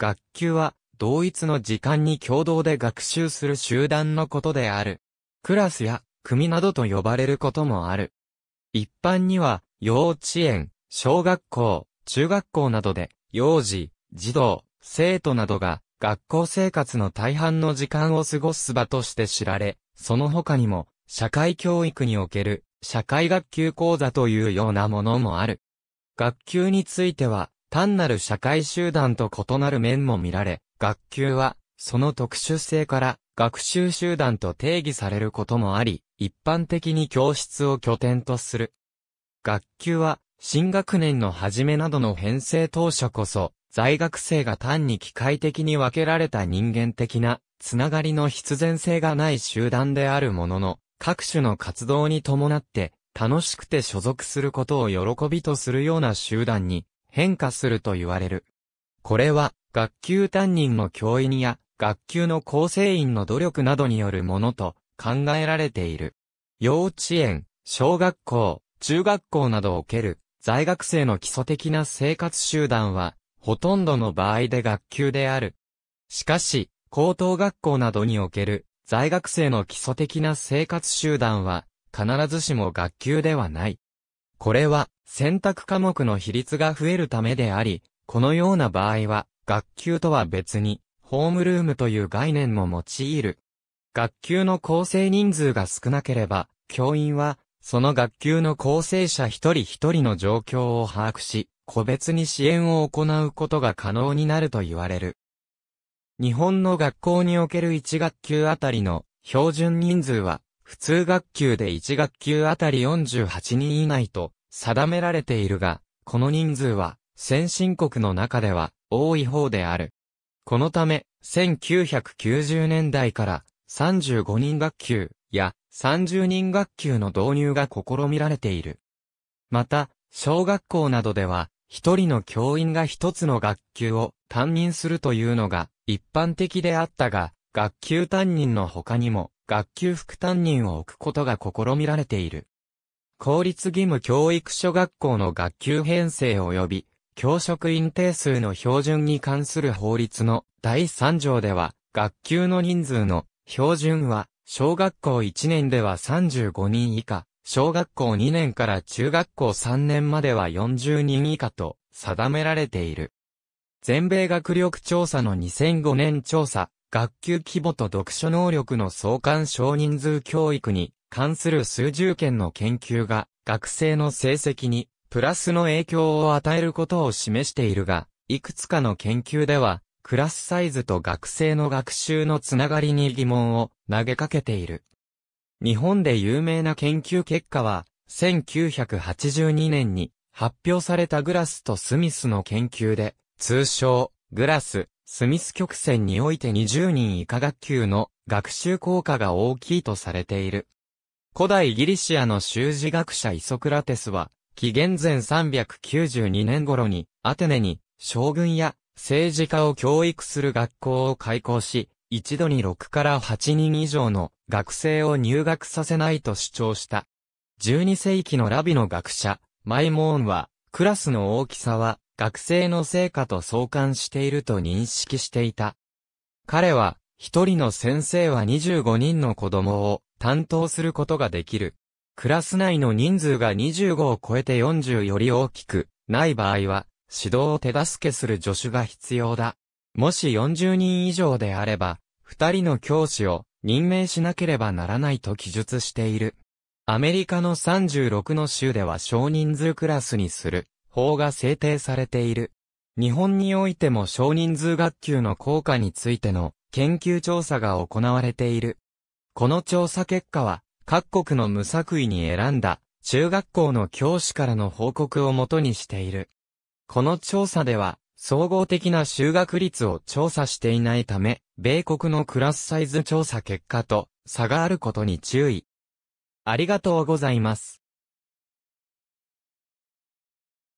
学級は同一の時間に共同で学習する集団のことである。クラスや組などと呼ばれることもある。一般には幼稚園、小学校、中学校などで幼児、児童、生徒などが学校生活の大半の時間を過ごす場として知られ、その他にも社会教育における社会学級講座というようなものもある。学級については単なる社会集団と異なる面も見られ、学級は、その特殊性から、学習集団と定義されることもあり、一般的に教室を拠点とする。学級は、新学年の始めなどの編成当初こそ、在学生が単に機械的に分けられた人間的な、つながりの必然性がない集団であるものの、各種の活動に伴って、楽しくて所属することを喜びとするような集団に変化すると言われる。これは、学級担任の教員や、学級の構成員の努力などによるものと考えられている。幼稚園、小学校、中学校などを受ける在学生の基礎的な生活集団は、ほとんどの場合で学級である。しかし、高等学校などにおける在学生の基礎的な生活集団は、必ずしも学級ではない。これは、選択科目の比率が増えるためであり、このような場合は、学級とは別に、ホームルームという概念も用いる。学級の構成人数が少なければ、教員は、その学級の構成者一人一人の状況を把握し、個別に支援を行うことが可能になると言われる。日本の学校における1学級あたりの標準人数は普通学級で1学級あたり48人以内と定められているが、この人数は先進国の中では多い方である。このため、1990年代から35人学級や30人学級の導入が試みられている。また、小学校などでは、一人の教員が一つの学級を担任するというのが一般的であったが、学級担任の他にも、学級副担任を置くことが試みられている。公立義務教育所学校の学級編成及び、教職員定数の標準に関する法律の第3条では、学級の人数の標準は、小学校1年では35人以下、小学校2年から中学校3年までは40人以下と定められている。全米学力調査の2005年調査学級規模と読書能力の相関少人数教育に関する数十件の研究が学生の成績にプラスの影響を与えることを示しているが、いくつかの研究ではクラスサイズと学生の学習のつながりに疑問を投げかけている。日本で有名な研究結果は、1982年に発表されたグラスとスミスの研究で、通称、グラス、スミス曲線において20人以下学級の学習効果が大きいとされている。古代ギリシアの修士学者イソクラテスは、紀元前392年頃に、アテネに、将軍や政治家を教育する学校を開校し、一度に6から8人以上の学生を入学させないと主張した。12世紀のラビの学者、マイモーンは、クラスの大きさは、学生の成果と相関していると認識していた。彼は、一人の先生は25人の子供を担当することができる。クラス内の人数が25を超えて40より大きくない場合は、指導を手助けする助手が必要だ。もし40人以上であれば、二人の教師を任命しなければならないと記述している。アメリカの36の州では少人数クラスにする法が制定されている。日本においても少人数学級の効果についての研究調査が行われている。この調査結果は、各国の無作為に選んだ中学校の教師からの報告をもとにしている。この調査では、総合的な就学率を調査していないため、米国のクラスサイズ調査結果と差があることに注意。ありがとうございます。